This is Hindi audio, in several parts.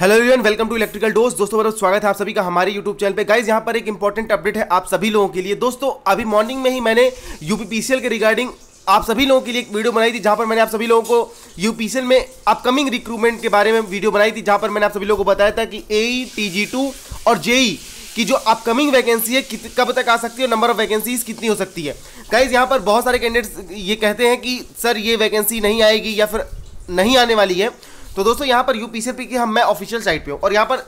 hello everyone welcome to electrical dose दोस्तों बहुत स्वागत है आप सभी का हमारे यूट्यूब चैनल पे गाइज यहाँ पर एक इंपॉर्टेंट अपडेट है आप सभी लोगों के लिए दोस्तों अभी मॉर्निंग में ही मैंने यूपीपीसीएल के रिगार्डिंग आप सभी लोगों के लिए एक वीडियो बनाई थी जहाँ पर मैंने आप सभी लोगों को यू में अपकमिंग रिक्रूटमेंट के बारे में वीडियो बनाई थी जहाँ पर मैंने आप सभी लोगों को बताया था कि ए टी e, और जेई e की जो अपकमिंग वैकेंसी है कित, कब तक आ सकती है और नंबर ऑफ वैकेंसीज कितनी हो सकती है गाइज यहाँ पर बहुत सारे कैंडिडेट्स ये कहते हैं कि सर ये वैकेंसी नहीं आएगी या फिर नहीं आने वाली है तो दोस्तों यहाँ पर यूपीसीपी की हम मैं ऑफिशियल साइट पे हूँ और यहाँ पर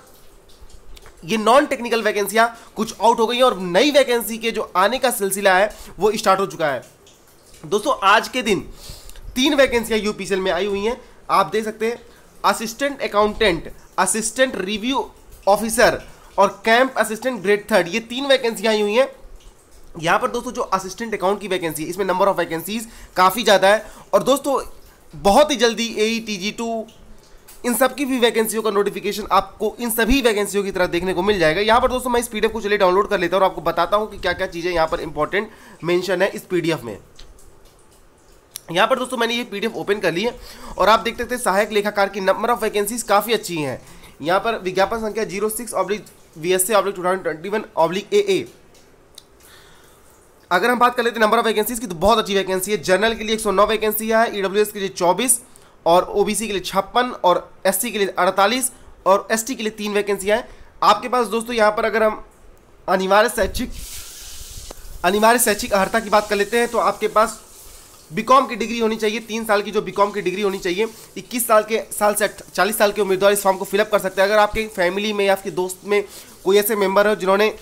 ये नॉन टेक्निकल वैकेंसियां कुछ आउट हो गई हैं और नई वैकेंसी के जो आने का सिलसिला है वो स्टार्ट हो चुका है दोस्तों आज के दिन तीन वैकेंसियां यूपीसीएल में आई हुई हैं आप देख सकते हैं assistant accountant assistant review officer और कैंप असिस्टेंट ग्रेड थर्ड ये तीन वैकेंसियां आई हुई हैं यहाँ पर दोस्तों जो असिस्टेंट अकाउंट की वैकेंसी इसमें नंबर ऑफ वैकेंसीज काफ़ी ज़्यादा है और दोस्तों बहुत ही जल्दी ए टी जी टू इन सब की भी वैकेंसियों का नोटिफिकेशन आपको इन सभी वैकेंसियों की तरह देखने को मिल जाएगा यहाँ पर दोस्तों मैं इस पीडीएफ को चलिए डाउनलोड कर लेता हूँ और आपको बताता हूँ कि क्या क्या चीज़ें यहाँ पर इंपॉर्टेंट मेंशन है इस पीडीएफ में यहाँ पर दोस्तों मैंने ये पीडीएफ ओपन कर ली है और आप देख सकते हैं सहायक लेखाकार की नंबर ऑफ वैकेंसीज काफ़ी अच्छी हैं यहाँ पर विज्ञापन संख्या zero six oblique V S oblique two oblique A A अगर हम बात कर लेते हैं नंबर ऑफ वैकेंसीज की तो बहुत अच्छी वैकेंसी है जनरल के लिए 109 वैकेंसी है ईडब्ल्यूएस e के लिए और ओ के लिए छप्पन और एस के लिए अड़तालीस और एस के लिए तीन वैकेंसियाँ हैं आपके पास दोस्तों यहाँ पर अगर हम अनिवार्य शैक्षिक अनिवार्य शैक्षिक अर्हता की बात कर लेते हैं तो आपके पास बीकॉम की डिग्री होनी चाहिए तीन साल की जो बीकॉम की डिग्री होनी चाहिए इक्कीस साल के साल से चालीस साल के उम्मीदवार इस फॉर्म को फिलअप कर सकते हैं अगर आपके फैमिली में या आपके दोस्त में कोई ऐसे मेंबर हो जिन्होंने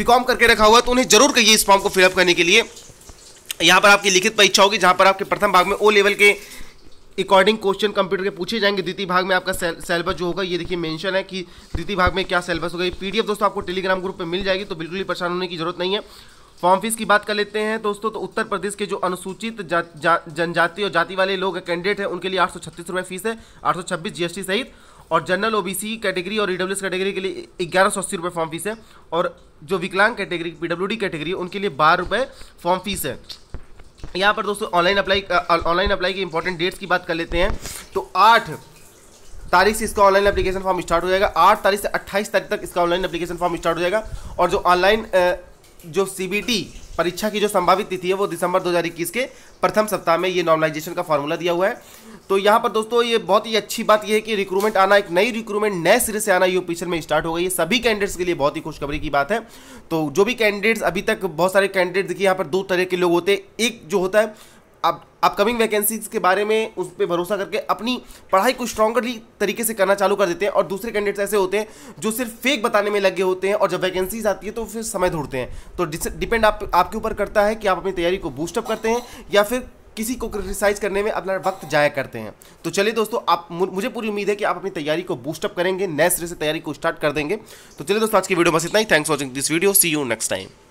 बीकॉम करके रखा हुआ तो उन्हें जरूर कहिए इस फॉर्म को फिलअप करने के लिए यहाँ पर आपकी लिखित परीक्षा होगी जहाँ पर आपके प्रथम भाग में ओ लेवल के अकॉर्डिंग क्वेश्चन कंप्यूटर के पूछे जाएंगे द्वितीय भाग में आपका सिलेबस जो होगा ये देखिए मेंशन है कि द्वितीय भाग में क्या सिलेबस होगा ये पीडीएफ दोस्तों आपको टेलीग्राम ग्रुप पर मिल जाएगी तो बिल्कुल ही परेशान होने की जरूरत नहीं है फॉर्म फीस की बात कर लेते हैं दोस्तों तो उत्तर प्रदेश के जो अनुसूचित जनजाति और जाति वाले लोग कैंडिडेट हैं उनके लिए आठ सौ छत्तीस रुपये फीस है आठ सौ छब्बीस जीएसटी सहित और जनरल ओबीसी कैटेगरी और ईडब्ल्यूएस e कैटेगरी के लिए ग्यारह सौ अस्सी रुपये फॉर्म फीस है और जो विकलांग कैटेगरी पीडब्ल्यूडी कैटेगरी उनके लिए बारह रुपये फॉर्म फीस है यहाँ पर दोस्तों ऑनलाइन अप्लाई ऑनलाइन अप्लाई की इंपॉर्टेंट डेट्स की बात कर लेते हैं तो आठ तारीख से इसका ऑनलाइन एप्लीकेशन फॉर्म स्टार्ट हो जाएगा आठ तारीख से अट्ठाईस तारीख तक इसका ऑनलाइन एप्लीकेशन फॉर्म स्टार्ट हो जाएगा और जो ऑनलाइन जो सी परीक्षा की जो संभावित तिथि है वो दिसंबर 2021 के प्रथम सप्ताह में ये नॉर्मलाइजेशन का फॉर्मूला दिया हुआ है तो यहाँ पर दोस्तों ये बहुत ही अच्छी बात यह है कि रिक्रूटमेंट आना एक नई रिक्रूटमेंट नए सिरे से आना ये में स्टार्ट हो गई है सभी कैंडिडेट्स के लिए बहुत ही खुशखबरी की बात है तो जो भी कैंडिडेट्स अभी तक बहुत सारे कैंडिडेट देखिए यहाँ पर दो तरह के लोग होते हैं एक जो होता है आप अपकमिंग वैकेंसीज के बारे में उस पर भरोसा करके अपनी पढ़ाई को स्ट्रॉगरली तरीके से करना चालू कर देते हैं और दूसरे कैंडिडेट्स ऐसे होते हैं जो सिर्फ फेक बताने में लगे होते हैं और जब वैकेंसीज आती है तो फिर समय ढूंढते हैं तो डिपेंड आप आपके ऊपर करता है कि आप अपनी तैयारी को बूस्टअप करते हैं या फिर किसी को क्रिटिसाइज करने में अपना वक्त जाया करते हैं तो चलिए दोस्तों आप मुझे पूरी उम्मीद है कि आप अपनी तैयारी को बूस्टअप करेंगे नए सिरे से तैयारी को स्टार्ट कर देंगे तो चलिए दोस्तों आज की वीडियो बस इतना ही thanks watching this video see you next time